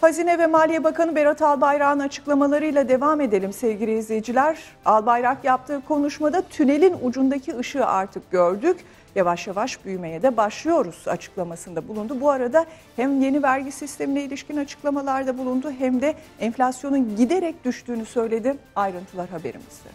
Hazine ve Maliye Bakanı Berat Albayrak'ın açıklamalarıyla devam edelim sevgili izleyiciler. Albayrak yaptığı konuşmada tünelin ucundaki ışığı artık gördük. Yavaş yavaş büyümeye de başlıyoruz açıklamasında bulundu. Bu arada hem yeni vergi sistemine ilişkin açıklamalarda bulundu hem de enflasyonun giderek düştüğünü söyledi. Ayrıntılar haberimizde.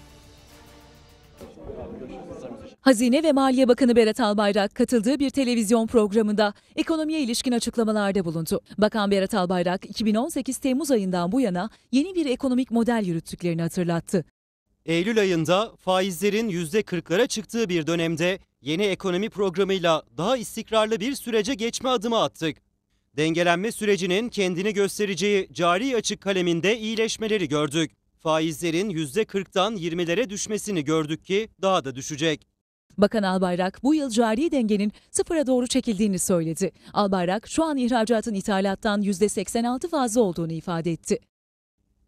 Hazine ve Maliye Bakanı Berat Albayrak katıldığı bir televizyon programında ekonomiye ilişkin açıklamalarda bulundu. Bakan Berat Albayrak 2018 Temmuz ayından bu yana yeni bir ekonomik model yürüttüklerini hatırlattı. Eylül ayında faizlerin %40'lara çıktığı bir dönemde yeni ekonomi programıyla daha istikrarlı bir sürece geçme adımı attık. Dengelenme sürecinin kendini göstereceği cari açık kaleminde iyileşmeleri gördük faizlerin %40'dan 20'lere düşmesini gördük ki daha da düşecek. Bakan Albayrak bu yıl cari dengenin sıfıra doğru çekildiğini söyledi. Albayrak şu an ihracatın ithalattan %86 fazla olduğunu ifade etti.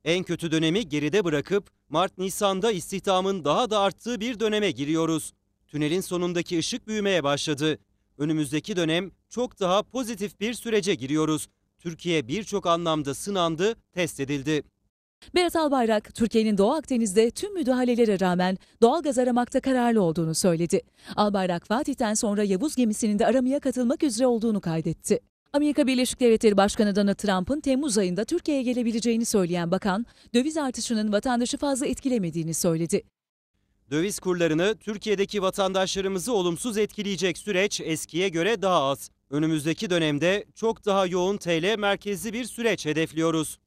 En kötü dönemi geride bırakıp Mart-Nisan'da istihdamın daha da arttığı bir döneme giriyoruz. Tünelin sonundaki ışık büyümeye başladı. Önümüzdeki dönem çok daha pozitif bir sürece giriyoruz. Türkiye birçok anlamda sınandı, test edildi. Berat Albayrak, Türkiye'nin Doğu Akdeniz'de tüm müdahalelere rağmen doğal gaz aramakta kararlı olduğunu söyledi. Albayrak, Fatih'ten sonra Yavuz gemisinin de aramaya katılmak üzere olduğunu kaydetti. Amerika Birleşik Devletleri Başkanı Donald Trump'ın Temmuz ayında Türkiye'ye gelebileceğini söyleyen bakan, döviz artışının vatandaşı fazla etkilemediğini söyledi. Döviz kurlarını Türkiye'deki vatandaşlarımızı olumsuz etkileyecek süreç eskiye göre daha az. Önümüzdeki dönemde çok daha yoğun TL merkezli bir süreç hedefliyoruz.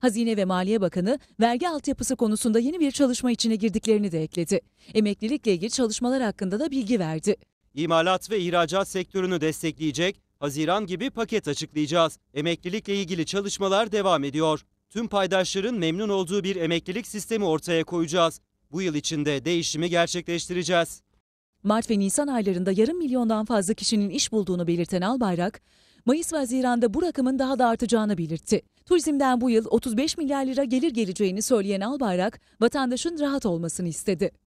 Hazine ve Maliye Bakanı vergi altyapısı konusunda yeni bir çalışma içine girdiklerini de ekledi. Emeklilikle ilgili çalışmalar hakkında da bilgi verdi. İmalat ve ihracat sektörünü destekleyecek Haziran gibi paket açıklayacağız. Emeklilikle ilgili çalışmalar devam ediyor. Tüm paydaşların memnun olduğu bir emeklilik sistemi ortaya koyacağız. Bu yıl içinde değişimi gerçekleştireceğiz. Mart ve Nisan aylarında yarım milyondan fazla kişinin iş bulduğunu belirten Albayrak, Mayıs ve Haziran'da bu rakamın daha da artacağını belirtti. Turizmden bu yıl 35 milyar lira gelir geleceğini söyleyen Albayrak, vatandaşın rahat olmasını istedi.